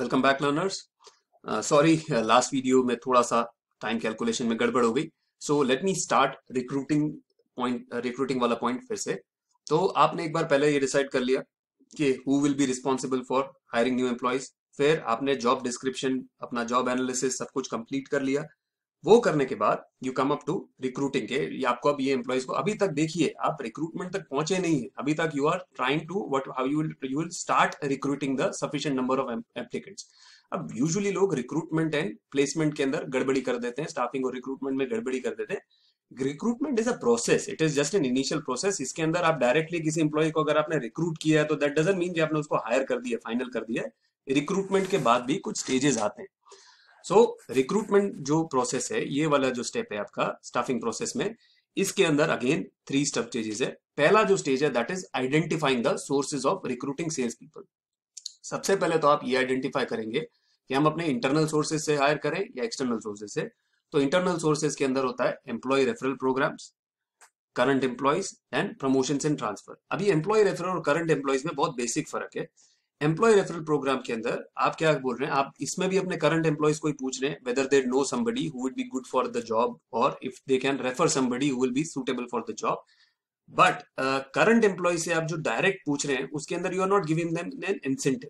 Welcome back learners sorry last video में थोड़ा सा टाइम कैलकुलेशन में गड़बड़ हो गई so let me start recruiting point recruiting वाला पॉइंट फिर से तो आपने एक बार पहले ये डिसाइड कर लिया कि who will be responsible for hiring new employees फिर आपने जॉब डिस्क्रिप्शन अपना जॉब एनालिसिस सब कुछ कंप्लीट कर लिया वो करने के बाद you come up to recruiting के आपको अब ये एम्प्लॉयज को अभी तक देखिए आप रिक्रूटमेंट तक पहुंचे नहीं है अभी तक you are trying to what how you will start recruiting the sufficient number of applicants अब यूजुअली लोग रिक्रूटमेंट एंड प्लेसमेंट के अंदर गड़बड़ी कर देते हैं स्टाफिंग और रिक्रूटमेंट में गड़बड़ी कर देते हैं recruitment is a process it is just an initial process इसके अंदर आप डायरेक्टली किसी एम्प्लॉय को अगर आपने रिक्रूट किया है तो दैट डजेंट मीन कि आपने उसको हायर कर दिया फाइनल कर दिया रिक्रूटमेंट के बाद भी कुछ स्टेजेस आते हैं सो so, रिक्रूटमेंट जो प्रोसेस है ये वाला जो स्टेप है आपका स्टाफिंग प्रोसेस में इसके अंदर अगेन थ्री स्टेप चेजेस है पहला जो स्टेज है that is identifying the sources of recruiting sales people सबसे पहले तो आप ये आइडेंटिफाई करेंगे कि हम अपने इंटरनल सोर्सेज से हायर करें या एक्सटर्नल सोर्सेज से तो इंटरनल सोर्सेज के अंदर होता है employee referral programs current employees and promotion and transfer अभी एम्प्लॉय रेफरल और करंट एम्प्लॉयज में बहुत बेसिक फर्क है एम्प्लॉय रेफरल प्रोग्राम के अंदर आप क्या बोल रहे हैं आप इसमें भी अपने करंट एम्प्लॉयज को ही पूछ रहे हैं whether there know somebody who would be good for the job और if they can refer somebody who will be suitable for the job but current employee से आप जो डायरेक्ट पूछ रहे हैं उसके अंदर you are not giving them an incentive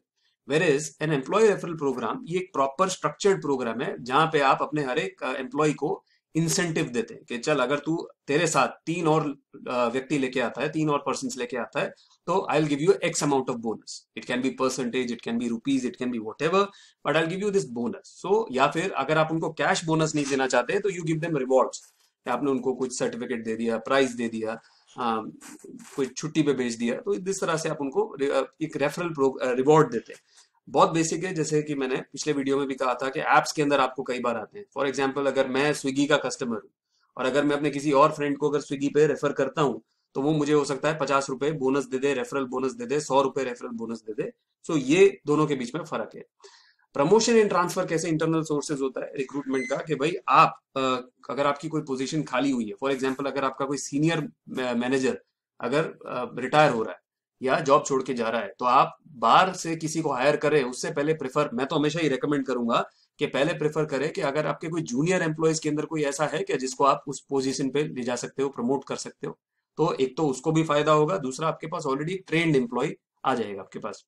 where is an employee referral program ये एक प्रॉपर स्ट्रक्चर्ड प्रोग्राम है जहां पे आप अपने हर एक एम्प्लॉय uh, को इंसेंटिव देते हैं कि चल अगर तू तेरे साथ तीन और व्यक्ति लेके आता है तीन और पर्सन लेके आता है तो I give you X amount of bonus it can be percentage it can be rupees it can be whatever but I give you this bonus so या फिर अगर आप उनको कैश बोनस नहीं देना चाहते तो यू गिव देम रिवॉर्ड आपने उनको कुछ सर्टिफिकेट दे दिया प्राइज दे दिया आ, कोई छुट्टी पे भेज दिया तो इस तरह से आप उनको एक रेफरल रिवॉर्ड देते हैं बहुत बेसिक है जैसे कि मैंने पिछले वीडियो में भी कहा था कि एप्स के अंदर आपको कई बार आते हैं फॉर एग्जाम्पल अगर मैं स्विगी का कस्टमर हूँ और अगर मैं अपने किसी और फ्रेंड को अगर स्विगी पे रेफर करता हूँ तो वो मुझे हो सकता है पचास रुपए बोनस दे दे रेफरल बोनस दे दे सौ रुपए रेफरल बोनस दे दे सो ये दोनों के बीच में फर्क है प्रमोशन एंड ट्रांसफर कैसे इंटरनल सोर्सेज होता है रिक्रूटमेंट का कि भाई आप अगर आपकी कोई पोजीशन खाली हुई है फॉर एग्जांपल अगर आपका कोई सीनियर मैनेजर अगर रिटायर हो रहा है या जॉब छोड़ के जा रहा है तो आप बाहर से किसी को हायर करें उससे पहले प्रेफर मैं तो हमेशा ही रेकमेंड करूंगा कि पहले प्रेफर करें कि अगर आपके कोई जूनियर एम्प्लॉयज के अंदर कोई ऐसा है कि जिसको आप उस पोजीशन पे ले जा सकते हो प्रमोट कर सकते हो तो एक तो उसको भी फायदा होगा दूसरा आपके पास ऑलरेडी ट्रेंड एम्प्लॉय आ जाएगा आपके पास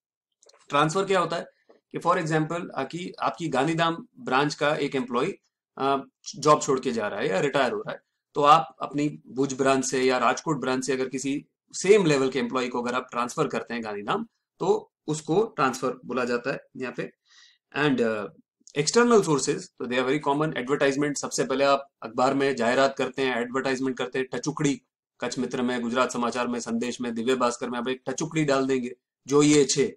ट्रांसफर क्या होता है कि फॉर एग्जाम्पल आपकी आपकी गांधीधाम ब्रांच का एक एम्प्लॉय जॉब छोड़ के जा रहा है या रिटायर हो रहा है तो आप अपनी भुज ब्रांच से या राजकोट ब्रांच से अगर किसी सेम लेवल के एम्प्लॉय को अगर आप ट्रांसफर करते हैं गांधीधाम तो उसको ट्रांसफर बोला जाता है यहाँ पे एंड एक्सटर्नल सोर्सेज तो they are very common advertisement सबसे पहले आप अखबार में जाहिरात करते हैं एडवर्टाइजमेंट करते हैं टचुकड़ी कच्छ मित्र में गुजरात समाचार में संदेश में दिव्य भास्कर में आप एक टचुकड़ी डाल देंगे जो ये छे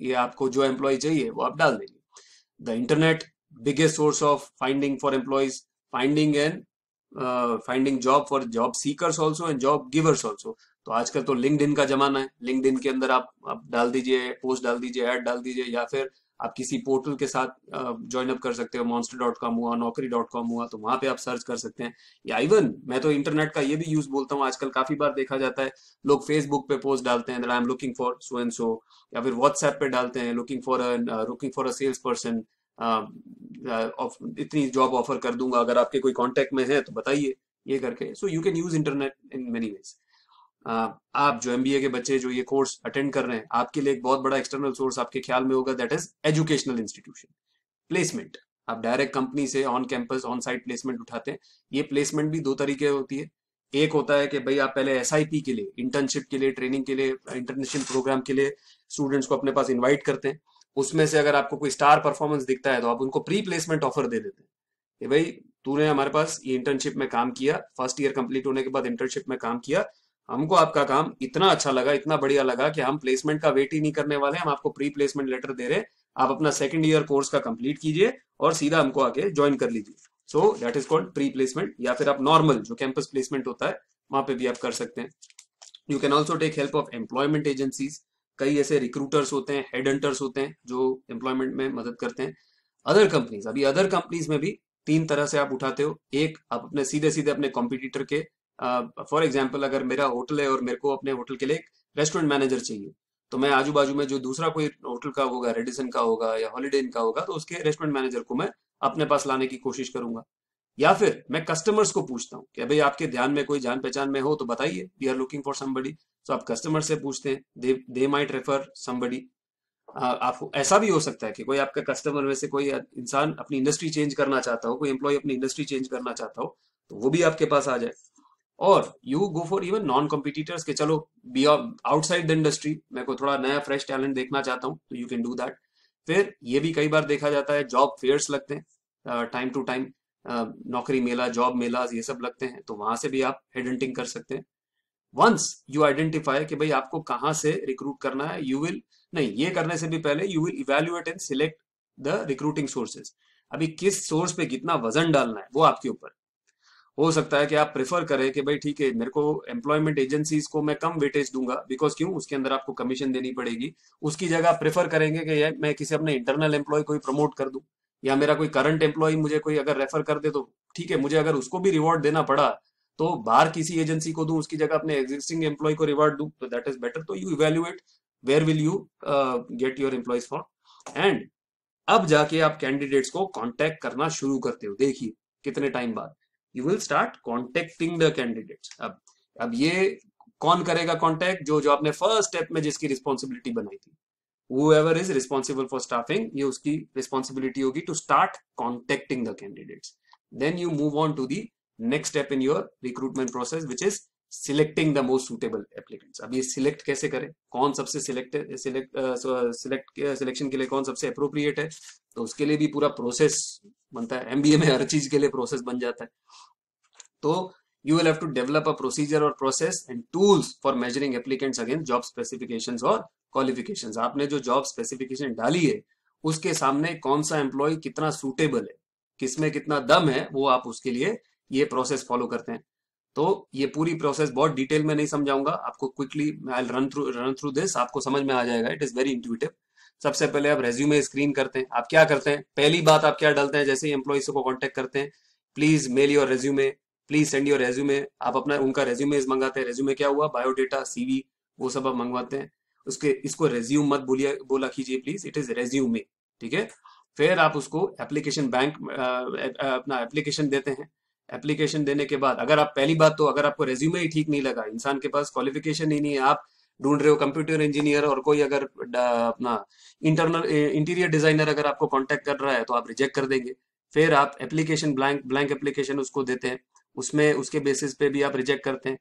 ये आपको जो एम्प्लॉय चाहिए वो आप डाल देंगे the internet biggest source of finding for employees finding and finding job for job seekers also and job givers also तो आजकल तो लिंकड का जमाना है लिंकड के अंदर आप, आप डाल दीजिए पोस्ट डाल दीजिए ऐड डाल दीजिए या फिर आप किसी पोर्टल के साथ ज्वाइन अप कर सकते हो मॉन्स्टर डॉट कॉम हुआ नौकरी डॉट कॉम हुआ तो वहां पे आप सर्च कर सकते हैं या इवन मैं तो इंटरनेट का ये भी यूज बोलता हूँ आजकल काफी बार देखा जाता है लोग फेसबुक पे पोस्ट डालते हैं I am looking for so and so या फिर व्हाट्सएप पे डालते हैं looking for looking for a sales person इतनी जॉब ऑफर कर दूंगा अगर आपके कोई कॉन्टेक्ट में है तो बताइए ये करके so you can use internet in many ways आप जो एमबीए के बच्चे जो ये कोर्स अटेंड कर रहे हैं आपके लिए एक बहुत बड़ा एक्सटर्नल सोर्स आपके ख्याल में होगा that is educational institution placement आप डायरेक्ट कंपनी से on campus on site placement उठाते हैं ये प्लेसमेंट भी दो तरीके होती है एक होता है कि भाई आप पहले एस के लिए इंटर्नशिप के लिए ट्रेनिंग के लिए इंटरनेशनल प्रोग्राम के लिए स्टूडेंट्स को अपने पास इन्वाइट करते हैं उसमें से अगर आपको कोई स्टार परफॉर्मेंस दिखता है तो आप उनको प्री प्लेसमेंट ऑफर दे देते हैं कि भाई तूने हमारे पास ये इंटर्नशिप में काम किया फर्स्ट ईयर कंप्लीट होने के बाद इंटर्नशिप में काम किया हमको आपका काम इतना अच्छा लगा इतना बढ़िया लगा कि हम प्लेसमेंट का वेट ही नहीं करने वाले हम आपको प्री प्लेसमेंट लेटर दे रहे आप अपना सेकंड ईयर कोर्स का कंप्लीट कीजिए और सीधा हमको आके ज्वाइन कर लीजिए so that is called pre placement या फिर आप नॉर्मल जो कैंपस प्लेसमेंट होता है वहां पे भी आप कर सकते हैं you can also take help of employment agencies कई ऐसे रिक्रूटर्स होते हैं हेड हंटर्स होते हैं जो एम्प्लॉयमेंट में मदद करते हैं अदर कंपनीज अभी अदर कंपनीज में भी तीन तरह से आप उठाते हो एक आप अपने सीधे सीधे अपने कॉम्पिटिटर के फॉर uh, एग्जाम्पल अगर मेरा होटल है और मेरे को अपने होटल के लिए एक रेस्टोरेंट मैनेजर चाहिए तो मैं आजू बाजू में जो दूसरा कोई होटल का होगा रेडिसन का होगा या हॉलीडे इन का होगा तो उसके रेस्टोरेंट मैनेजर को मैं अपने पास लाने की कोशिश करूंगा या फिर मैं कस्टमर्स को पूछता हूँ कि भाई आपके ध्यान में कोई जान पहचान में हो तो बताइए we are looking for somebody तो आप कस्टमर से पूछते हैं दे माइट रेफर समबडी आपको ऐसा भी हो सकता है कि कोई आपका कस्टमर में से कोई इंसान अपनी इंडस्ट्री चेंज करना चाहता हो कोई एम्प्लॉय अपनी इंडस्ट्री चेंज करना चाहता हो तो वो भी आपके पास आ जाए और you go for even non competitors के चलो बी आउटसाइड द इंडस्ट्री मैं को थोड़ा नया फ्रेश टैलेंट देखना चाहता हूँ तो यू कैन डू दैट फिर ये भी कई बार देखा जाता है जॉब फेयर्स लगते हैं टाइम टू टाइम नौकरी मेला जॉब मेला ये सब लगते हैं तो वहां से भी आप हेड कर सकते हैं वंस यू आइडेंटिफाई कि भाई आपको कहाँ से रिक्रूट करना है यू विल नहीं ये करने से भी पहले you will evaluate and select the recruiting sources अभी किस सोर्स पे कितना वजन डालना है वो आपके ऊपर हो सकता है कि आप प्रेफर करें कि भाई ठीक है मेरे को एम्प्लॉयमेंट एजेंसीज को मैं कम वेटेज दूंगा बिकॉज क्यों उसके अंदर आपको कमीशन देनी पड़ेगी उसकी जगह आप प्रेफर करेंगे कि यार मैं किसी अपने इंटरनल एम्प्लॉय को ही प्रमोट कर दूं या मेरा कोई करंट एम्प्लॉय मुझे कोई अगर रेफर कर दे तो ठीक है मुझे अगर उसको भी रिवॉर्ड देना पड़ा तो बाहर किसी एजेंसी को दू उसकी जगह अपने एग्जिस्टिंग एम्प्लॉय को रिवॉर्ड दू तो दैट इज बेटर तो you evaluate where will you get your employees for and अब जाके आप कैंडिडेट्स को कॉन्टेक्ट करना शुरू करते हो देखिए कितने टाइम बाद you will start contacting the candidate अब अब ये कौन करेगा कॉन्टेक्ट जो जो आपने फर्स्ट स्टेप में जिसकी रिस्पॉन्सिबिलिटी बनाई थी वो ever is responsible for staffing ये उसकी रिस्पॉन्सिबिलिटी होगी to start contacting the candidate then you move on to the next step in your recruitment process which is selecting the most suitable applicants अब ये select कैसे करें कौन सबसे select select selection के लिए कौन सबसे अप्रोप्रिएट है तो उसके लिए भी पूरा प्रोसेस बनता है एमबीए में हर चीज के लिए प्रोसेस बन जाता है तो you will have to develop a procedure और process and tools for measuring applicants against job specifications और qualifications आपने जो जॉब स्पेसिफिकेशन डाली है उसके सामने कौन सा एम्प्लॉय कितना सूटेबल है किसमें कितना दम है वो आप उसके लिए ये प्रोसेस फॉलो करते हैं तो ये पूरी प्रोसेस बहुत डिटेल में नहीं समझाऊंगा आपको quickly I run through run through this आपको समझ में आ जाएगा इट इज वेरी इंट्यूटिव सबसे पहले आप रेज्यूमे स्क्रीन करते हैं आप क्या करते हैं पहली बात आप क्या डालते हैं जैसे ही एम्प्लॉयज को कॉन्टेक्ट करते हैं please mail your resume please send your resume आप अपना उनका रेज्यूमे मंगाते हैं रेज्यूमे क्या हुआ बायोडेटा सीवी वो सब आप मंगवाते हैं उसके इसको रेज्यूम मत बोलिए बोला कीजिए प्लीज इट इज रेज्यूमे ठीक है फिर आप उसको एप्लीकेशन बैंक अपना एप्लीकेशन देते हैं एप्लीकेशन देने के बाद अगर आप पहली बात तो अगर आपको रेज्यूमे ही ठीक नहीं लगा इंसान के पास क्वालिफिकेशन ही नहीं है आप ढूंढ रहे हो कंप्यूटर इंजीनियर और कोई अगर अपना इंटरनल इंटीरियर डिजाइनर अगर आपको कॉन्टेक्ट कर रहा है तो आप रिजेक्ट कर देंगे फिर आप एप्लीकेशन ब्लैंक ब्लैंक एप्लीकेशन उसको देते हैं उसमें उसके बेसिस पे भी आप रिजेक्ट करते हैं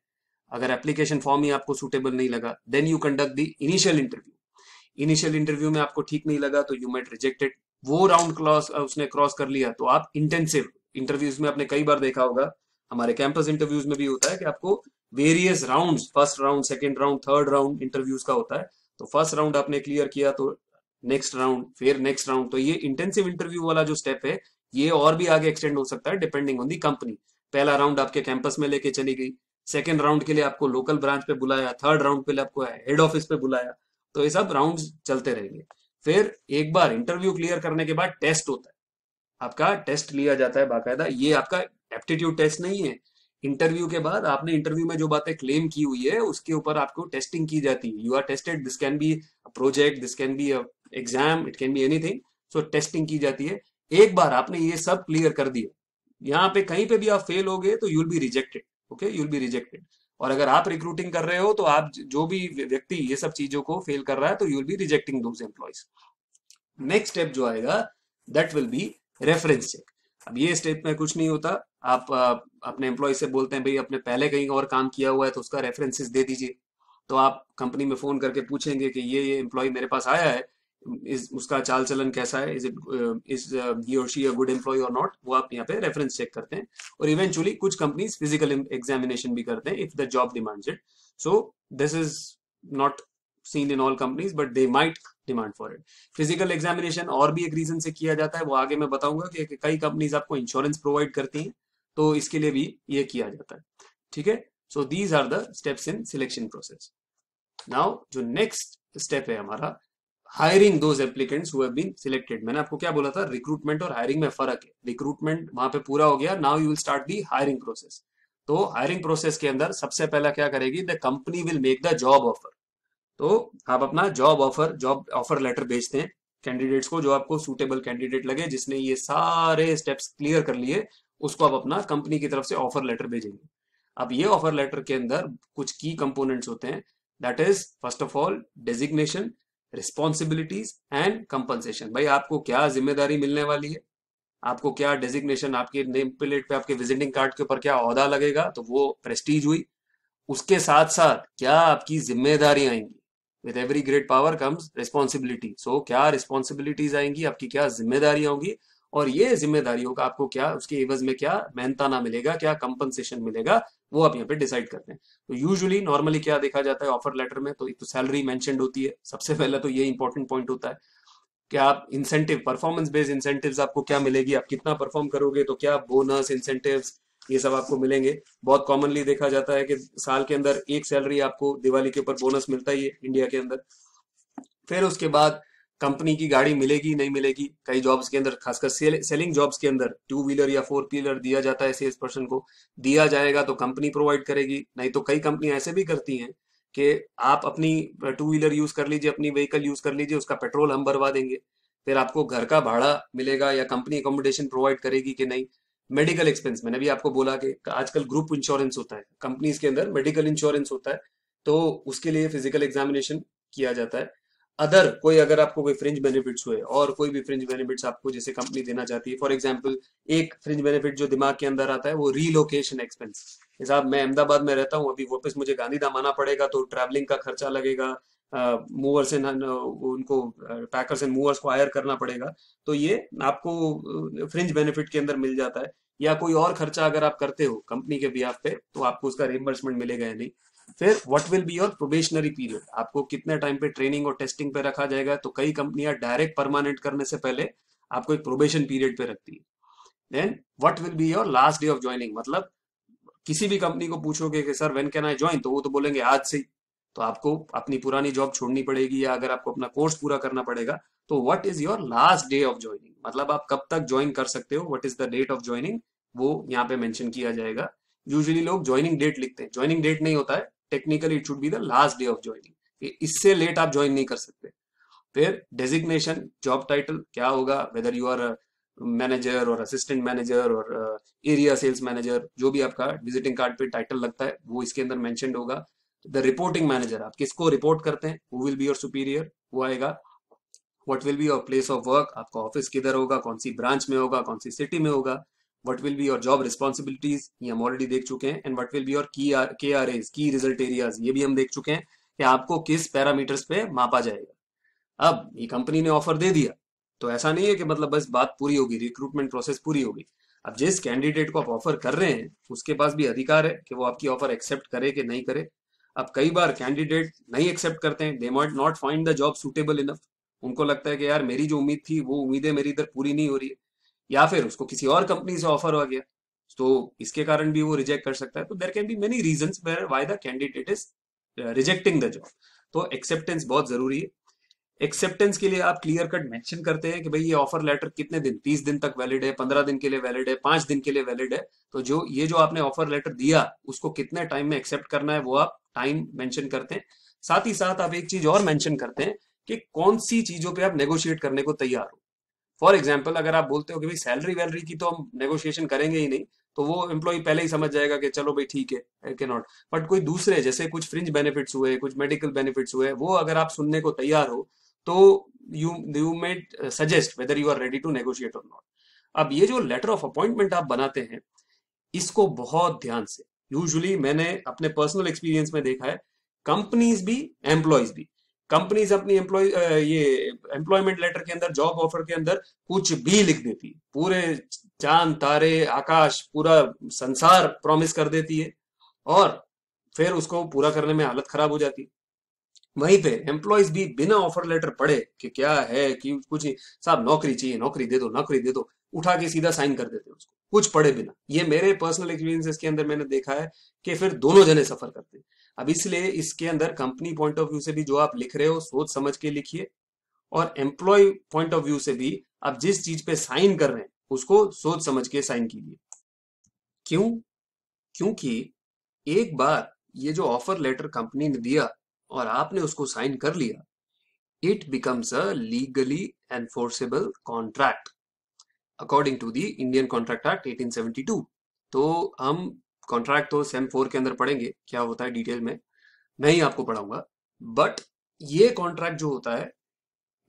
अगर एप्लीकेशन फॉर्म ही आपको सुटेबल नहीं लगा then you conduct the initial interview initial interview में आपको ठीक नहीं लगा तो यू मेट रिजेक्टेड वो राउंड क्रॉस उसने क्रॉस कर लिया तो आप इंटेंसिव इंटरव्यूज में आपने कई बार देखा होगा हमारे कैंपस इंटरव्यूज में भी होता है कि आपको various round first round second round third round interviews का होता है तो फर्स्ट राउंड आपने क्लियर किया तो नेक्स्ट राउंड फिर नेक्स्ट राउंड तो ये इंटेंसिव इंटरव्यू वाला जो स्टेप है ये और भी आगे एक्सटेंड हो सकता है डिपेंडिंग ऑन दी कंपनी पहला राउंड आपके कैंपस में लेके चली गई सेकेंड राउंड के लिए आपको लोकल ब्रांच पे बुलाया थर्ड राउंड पे लिए आपको हेड ऑफिस पे बुलाया तो ये सब राउंड चलते रहेंगे फिर एक बार इंटरव्यू क्लियर करने के बाद टेस्ट होता है आपका टेस्ट लिया जाता है बाकायदा ये आपका एप्टीट्यूड टेस्ट नहीं है इंटरव्यू के बाद आपने इंटरव्यू में जो बातें क्लेम की हुई है उसके ऊपर आपको टेस्टिंग की जाती है you are tested this can be project this can be exam it can be anything so testing की जाती है एक बार आपने ये सब क्लियर कर दिया यहाँ पे कहीं पे भी आप फेल हो गए तो you'll be rejected okay you'll be rejected और अगर आप रिक्रूटिंग कर रहे हो तो आप जो भी व्यक्ति ये सब चीजों को फेल कर रहा है तो यूल बी रिजेक्टिंग दो एम्प्लॉयज नेक्स्ट स्टेप जो आएगा that will be reference check अब ये स्टेप में कुछ नहीं होता आप आ, अपने एम्प्लॉय से बोलते हैं भाई अपने पहले कहीं और काम किया हुआ है तो उसका रेफरेंसेस दे दीजिए तो आप कंपनी में फोन करके पूछेंगे कि ये ये एम्प्लॉय मेरे पास आया है इस उसका चाल चलन कैसा है इज इट इज ही और शी अ गुड एम्प्लॉय और नॉट वो आप यहाँ पे रेफरेंस चेक करते हैं और इवेंचुअली कुछ कंपनीज फिजिकल एग्जामिनेशन भी करते हैं if the job demands it so this is not seen in all companies but they might demand for it physical examination और भी एक रीजन से किया जाता है वो आगे मैं बताऊंगा कि कई कंपनीज आपको इंश्योरेंस प्रोवाइड करती हैं तो इसके लिए भी ये किया जाता है ठीक है so these are the steps in selection process now जो नेक्स्ट स्टेप है हमारा hiring those applicants who have been selected मैंने आपको क्या बोला था रिक्रूटमेंट और हायरिंग में फर्क है रिक्रूटमेंट वहां पे पूरा हो गया now you will start the hiring process तो हायरिंग प्रोसेस के अंदर सबसे पहला क्या करेगी the company will make the job offer तो आप अपना job offer job offer letter भेजते हैं कैंडिडेट्स को जो आपको सुटेबल कैंडिडेट लगे जिसने ये सारे स्टेप्स क्लियर कर लिए उसको आप अपना कंपनी की तरफ से ऑफर लेटर भेजेंगे अब ये ऑफर लेटर के अंदर कुछ की कंपोनेंट्स होते हैं that is first of all designation responsibilities and compensation भाई आपको क्या जिम्मेदारी मिलने वाली है आपको क्या डेजिग्नेशन आपके नेम प्लेट पे आपके विजिटिंग कार्ड के ऊपर क्या अहदा लगेगा तो वो प्रेस्टीज हुई उसके साथ साथ क्या आपकी जिम्मेदारी आएंगी with every great power comes responsibility so क्या रिस्पॉन्सिबिलिटीज आएंगी आपकी क्या जिम्मेदारियां होंगी और ये जिम्मेदारियों का आपको क्या उसके एवज में क्या मेहनताना मिलेगा क्या कंपनसेशन मिलेगा वो आप यहाँ पे डिसाइड करते हैं तो यूजुअली नॉर्मली क्या देखा जाता है ऑफर लेटर में तो एक तो सैलरी मैंशन होती है सबसे पहले तो ये इंपॉर्टेंट पॉइंट होता है कि आप इंसेंटिव परफॉर्मेंस बेस्ड इंसेंटिव आपको क्या मिलेगी आप कितना परफॉर्म करोगे तो क्या बोनस इंसेंटिव ये सब आपको मिलेंगे बहुत कॉमनली देखा जाता है कि साल के अंदर एक सैलरी आपको दिवाली के ऊपर बोनस मिलता ही है इंडिया के अंदर फिर उसके बाद कंपनी की गाड़ी मिलेगी नहीं मिलेगी कई जॉब्स के अंदर खासकर सेल, सेलिंग जॉब्स के अंदर टू व्हीलर या फोर व्हीलर दिया जाता है सेल्स पर्सन को दिया जाएगा तो कंपनी प्रोवाइड करेगी नहीं तो कई कंपनी ऐसे भी करती हैं कि आप अपनी टू व्हीलर यूज कर लीजिए अपनी व्हीकल यूज कर लीजिए उसका पेट्रोल हम भरवा देंगे फिर आपको घर का भाड़ा मिलेगा या कंपनी अकोमोडेशन प्रोवाइड करेगी कि नहीं मेडिकल एक्सपेंस मैंने भी आपको बोला कि आजकल ग्रुप इंश्योरेंस होता है कंपनीज के अंदर मेडिकल इंश्योरेंस होता है तो उसके लिए फिजिकल एग्जामिनेशन किया जाता है अदर कोई अगर आपको कोई फ्रिंज बेनिफिट्स हुए और कोई भी फ्रिंज बेनिफिट्स आपको जैसे कंपनी देना चाहती है फॉर एग्जाम्पल एक फ्रिंज बेनिफिट जो दिमाग के अंदर आता है वो रीलोकेशन एक्सपेंस साहब मैं अहमदाबाद में रहता हूँ अभी वापस मुझे गांधीधाम आना पड़ेगा तो ट्रैवलिंग का खर्चा लगेगा मूवर्स एंड उनको पैकर्स एंड मूवर्स को हायर करना पड़ेगा तो ये आपको फ्रिंज बेनिफिट के अंदर मिल जाता है या कोई और खर्चा अगर आप करते हो कंपनी के बिहाफ पे तो आपको उसका रिमबर्समेंट मिलेगा या नहीं फिर what will be your probationary period आपको कितने टाइम पे ट्रेनिंग और टेस्टिंग पे रखा जाएगा तो कई कंपनियां डायरेक्ट परमानेंट करने से पहले आपको एक प्रोबेशन पीरियड पे रखती है then what will be your last day of joining मतलब किसी भी कंपनी को पूछोगे कि sir when can I join तो वो तो बोलेंगे आज से तो आपको अपनी पुरानी जॉब छोड़नी पड़ेगी या अगर आपको अपना कोर्स पूरा करना पड़ेगा तो what is your last day of joining मतलब आप कब तक ज्वाइन कर सकते हो what is the date of joining वो यहाँ पे मैंशन किया जाएगा यूजली लोग ज्वाइनिंग डेट लिखते हैं ज्वाइनिंग डेट नहीं होता है technically it should be the last day of joining इससे लेट आप ज्वाइन नहीं कर सकते फिर डेजिग्नेशन जॉब टाइटल क्या होगा वेदर यू आर मैनेजर और असिस्टेंट मैनेजर और एरिया सेल्स मैनेजर जो भी आपका विजिटिंग कार्ड पे टाइटल लगता है वो इसके अंदर मेंशन होगा द रिपोर्टिंग मैनेजर आप किसको रिपोर्ट करते हैं वो विल बी योर सुपीरियर वो आएगा what will be your place of work आपका ऑफिस किधर होगा कौन सी ब्रांच में होगा कौन सी सिटी में होगा what will be your job responsibilities ये हम ऑलरेडी देख चुके हैं and what will be your key K R As key result areas ये भी हम देख चुके हैं कि आपको किस पैरामीटर्स पे मापा जाएगा अब ये कंपनी ने ऑफर दे दिया तो ऐसा नहीं है कि मतलब बस बात पूरी होगी रिक्रूटमेंट प्रोसेस पूरी होगी अब जिस कैंडिडेट को आप ऑफर कर रहे हैं उसके पास भी अधिकार है कि वो आपकी ऑफर एक्सेप्ट करे कि नहीं करे अब कई बार कैंडिडेट नहीं एक्सेप्ट करते हैं they might not find the job suitable enough उनको लगता है कि यार मेरी जो उम्मीद थी वो उम्मीदें मेरी इधर पूरी नहीं हो रही है या फिर उसको किसी और कंपनी से ऑफर हो गया तो इसके कारण भी वो रिजेक्ट कर सकता है तो there can be many reason why the candidate is rejecting the job तो एक्सेप्टेंस बहुत जरूरी है एक्सेप्टेंस के लिए आप क्लियर कट मेंशन करते हैं कि भाई ये ऑफर लेटर कितने दिन तीस दिन तक वैलिड है पंद्रह दिन के लिए वैलिड है पांच दिन के लिए वैलिड है तो जो ये जो आपने ऑफर लेटर दिया उसको कितने टाइम में एक्सेप्ट करना है वो आप टाइम मेंशन करते हैं साथ ही साथ आप एक चीज और मेंशन करते हैं कि कौन सी चीजों पर आप नेगोशिएट करने को तैयार हो फॉर एग्जाम्पल अगर आप बोलते हो कि भाई सैलरी वैलरी की तो हम नेगोशिएशन करेंगे ही नहीं तो वो एम्प्लॉय पहले ही समझ जाएगा कि चलो भाई ठीक है आई के नॉट बट कोई दूसरे जैसे कुछ फ्रिंज बेनिफिट्स हुए कुछ मेडिकल बेनिफिट्स हुए वो अगर आप सुनने को तैयार हो तो you you made suggest whether you are ready to negotiate और नॉट अब ये जो लेटर ऑफ अपॉइंटमेंट आप बनाते हैं इसको बहुत ध्यान से यूजुअली मैंने अपने पर्सनल एक्सपीरियंस में देखा है कंपनीज भी एम्प्लॉयज भी कंपनीज अपनी एम्प्लॉय uh, ये एम्प्लॉयमेंट लेटर के अंदर जॉब ऑफर के अंदर कुछ भी लिख देती है पूरे चांद तारे आकाश पूरा संसार प्रॉमिस कर देती है और फिर उसको पूरा करने में हालत खराब हो जाती है वहीं पे एम्प्लॉयज भी बिना ऑफर लेटर पढ़े कि क्या है कि कुछ साहब नौकरी चाहिए नौकरी दे दो नौकरी दे दो उठा के सीधा साइन कर देते हैं उसको कुछ पढ़े बिना ये मेरे पर्सनल एक्सपीरियंसेस के अंदर मैंने देखा है कि फिर दोनों जने सफर करते हैं अब इसलिए इसके अंदर कंपनी पॉइंट ऑफ व्यू से भी जो आप लिख रहे हो सोच समझ के लिखिए और एम्प्लॉय पॉइंट ऑफ व्यू से भी आप जिस चीज पे साइन कर रहे हैं उसको सोच समझ के साइन कीजिए क्यों क्योंकि एक बार ये जो ऑफर लेटर कंपनी ने दिया और आपने उसको साइन कर लिया becomes becomes a legally enforceable contract according to the Indian Contract Act 1872 तो हम कॉन्ट्रैक्ट तो सेम फोर के अंदर पढ़ेंगे क्या होता है डिटेल में मैं ही आपको पढ़ाऊंगा बट ये कॉन्ट्रैक्ट जो होता है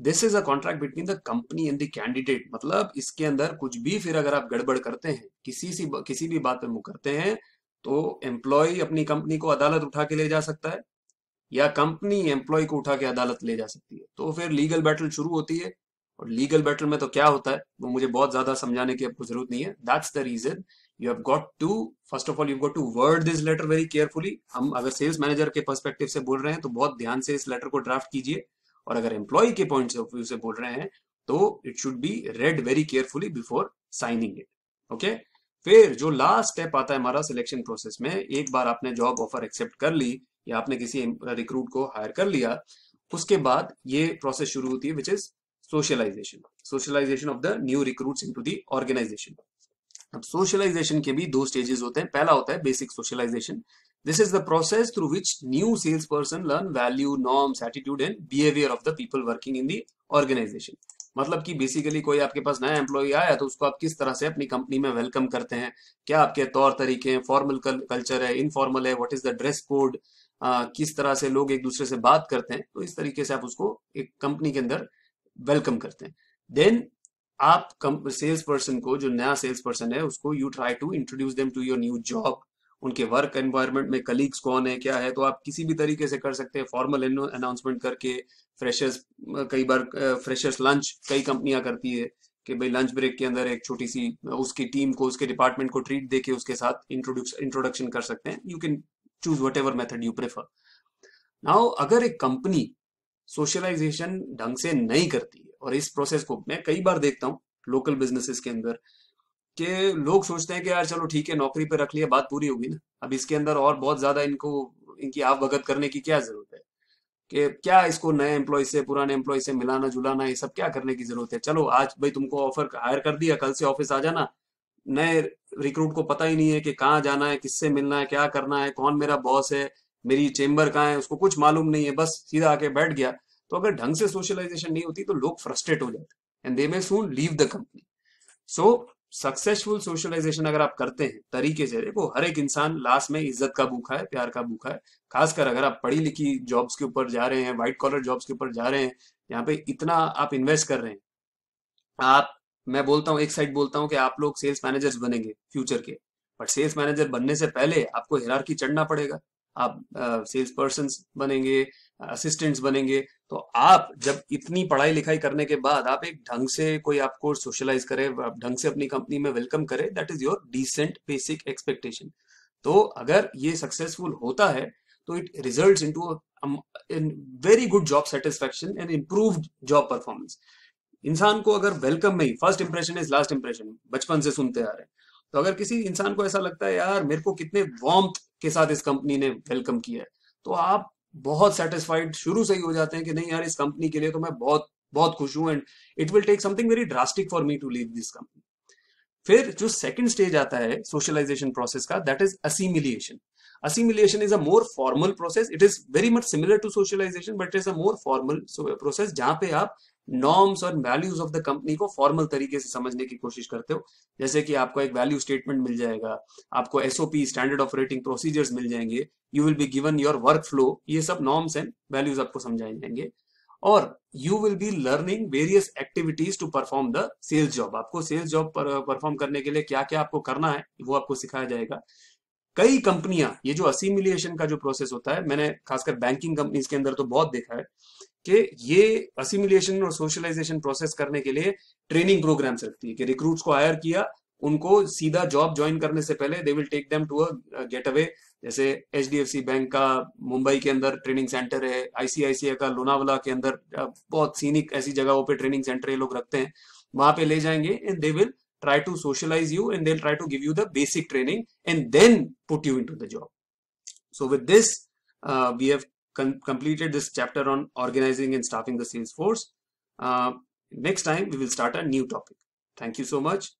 this is a contract between the company and the candidate मतलब इसके अंदर कुछ भी फिर अगर आप गड़बड़ करते हैं किसी सी किसी भी बात पे मुकरते करते हैं तो एम्प्लॉय अपनी कंपनी को अदालत उठा के ले जा सकता है या कंपनी एम्प्लॉय को उठा के अदालत ले जा सकती है तो फिर लीगल बैटल शुरू होती है और लीगल बैटल में तो क्या होता है वो मुझे बहुत ज्यादा समझाने की आपको जरूरत नहीं है that's the reason you have got to first of all you got to word this letter very carefully हम अगर सेल्स मैनेजर के पर्सपेक्टिव से बोल रहे हैं तो बहुत ध्यान से इस लेटर को ड्राफ्ट कीजिए और अगर एम्प्लॉय के पॉइंट ऑफ व्यू से बोल रहे हैं तो it should be read very carefully before signing it okay फिर जो लास्ट स्टेप आता है हमारा सिलेक्शन प्रोसेस में एक बार आपने जॉब ऑफर एक्सेप्ट कर ली या आपने किसी रिक्रूट को हायर कर लिया उसके बाद ये प्रोसेस शुरू होती है which is socialisation socialisation of the new recruit into organisation अब सोशलाइजेशन के भी दो स्टेजेस होते हैं पहला होता है basic socialisation this is the process through which new sales person learn value norms attitude and behaviour of the people working in the organisation मतलब कि बेसिकली कोई आपके पास नया एम्प्लॉय आया तो उसको आप किस तरह से अपनी कंपनी में वेलकम करते हैं क्या आपके तौर तरीके हैं फॉर्मल कल्चर है इनफॉर्मल है what is the dress code ah, किस तरह से लोग एक दूसरे से बात करते हैं तो इस तरीके से आप उसको एक कंपनी के अंदर वेलकम करते हैं देन आप सेल्स पर्सन को जो नया सेल्स पर्सन है उसको you try to introduce them to your new job उनके वर्क एनवायरमेंट में कलीग्स कौन है क्या है तो आप किसी भी तरीके से कर सकते हैं फॉर्मल अनाउंसमेंट करके फ्रेशर्स कई बार फ्रेशर्स लंच कई कंपनियां करती है कि भाई लंच ब्रेक के अंदर एक छोटी सी उसकी टीम को उसके डिपार्टमेंट को ट्रीट देके उसके साथ इंट्रोड्यूस इंट्रोडक्शन कर सकते हैं you can choose whatever method you prefer now अगर एक कंपनी सोशलाइजेशन ढंग से नहीं करती है और इस प्रोसेस को मैं कई बार देखता हूँ लोकल बिजनेसेस के अंदर के लोग सोचते हैं कि यार चलो ठीक है नौकरी पे रख लिया बात पूरी होगी ना अब इसके अंदर और बहुत ज्यादा इनको इनकी आप भगत करने की क्या जरूरत है कि क्या इसको नए एम्प्लॉय से पुराने एम्प्लॉय से मिलाना जुलाना ये सब क्या करने की जरूरत है चलो आज भाई तुमको ऑफर हायर कर दिया कल से ऑफिस आ जाना नए रिक्रूट को पता ही नहीं है कि कहाँ जाना है किससे मिलना है क्या करना है कौन मेरा बॉस है मेरी चेम्बर कहाँ है उसको कुछ मालूम नहीं है बस सीधा आके बैठ गया तो अगर ढंग से सोशलाइजेशन नहीं होती तो लोग फ्रस्ट्रेट हो जाते and they may soon leave the company so successful socialisation अगर आप करते हैं तरीके से देखो हर एक इंसान लास्ट में इज्जत का भूखा है प्यार का भूखा है खासकर अगर आप पढ़ी लिखी जॉब्स के ऊपर जा रहे हैं व्हाइट कॉलर जॉब्स के ऊपर जा रहे हैं यहाँ पे इतना आप इन्वेस्ट कर रहे हैं आप मैं बोलता हूँ एक साइड बोलता हूँ कि आप लोग सेल्स मैनेजर्स बनेंगे फ्यूचर के बट सेल्स मैनेजर बनने से पहले आपको की चढ़ना पड़ेगा आप सेल्स पर्सन बनेंगे असिस्टेंट्स बनेंगे तो आप जब इतनी पढ़ाई लिखाई करने के बाद आप एक ढंग से कोई आपको सोशलाइज करे ढंग से अपनी कंपनी में वेलकम करे that is your decent basic expectation तो अगर ये सक्सेसफुल होता है तो it result into in very good job satisfaction and improve job performance इंसान को अगर वेलकम में ही first impression is last impression बचपन से सुनते आ रहे हैं तो अगर किसी इंसान को ऐसा लगता है यार मेरे को कितने वार्म के साथ इस कंपनी ने वेलकम किया है तो आप बहुत सेटिस्फाइड शुरू से ही हो जाते हैं कि नहीं यार इस कंपनी के लिए तो मैं बहुत बहुत खुश हूं and it will take something very drastic for me to leave this company फिर जो सेकंड स्टेज आता है सोशलाइजेशन प्रोसेस का that is assimilation assimilation is a more formal process it is very much similar to socialisation but it is a more formal process जहां पे आप norms और values of the company को formal तरीके से समझने की कोशिश करते हो जैसे कि आपको एक वैल्यू स्टेटमेंट मिल जाएगा आपको एसओपी स्टैंडर्ड ऑपरेटिंग प्रोसीजर्स मिल जाएंगे you will be given your work flow ये सब नॉर्म्स एंड वैल्यूज आपको समझाए जाएंगे और you will be learning various activities to perform the sales job आपको सेल्स जॉब परफॉर्म करने के लिए क्या क्या आपको करना है वो आपको सिखाया जाएगा कई कंपनियां ये जो असिमिलेशन का जो प्रोसेस होता है मैंने खासकर बैंकिंग कंपनीज के अंदर तो बहुत देखा है कि ये असिमिलेशन और सोशलाइजेशन प्रोसेस करने के लिए ट्रेनिंग प्रोग्राम्स रखती है कि रिक्रूट्स को हायर किया उनको सीधा जॉब ज्वाइन करने से पहले they will take them to a getaway जैसे एच बैंक का मुंबई के अंदर ट्रेनिंग सेंटर है आईसीआईसीआई का लोनावला के अंदर बहुत सीनिक ऐसी जगहों पे ट्रेनिंग सेंटर ये लोग रखते हैं वहां पे ले जाएंगे and they will try to socialise you and they'll try to give you the basic training and then put you into the job so with this uh, we com completed this chapter on organizing and staffing the sales force. Uh, next time, we will start a new topic. Thank you so much.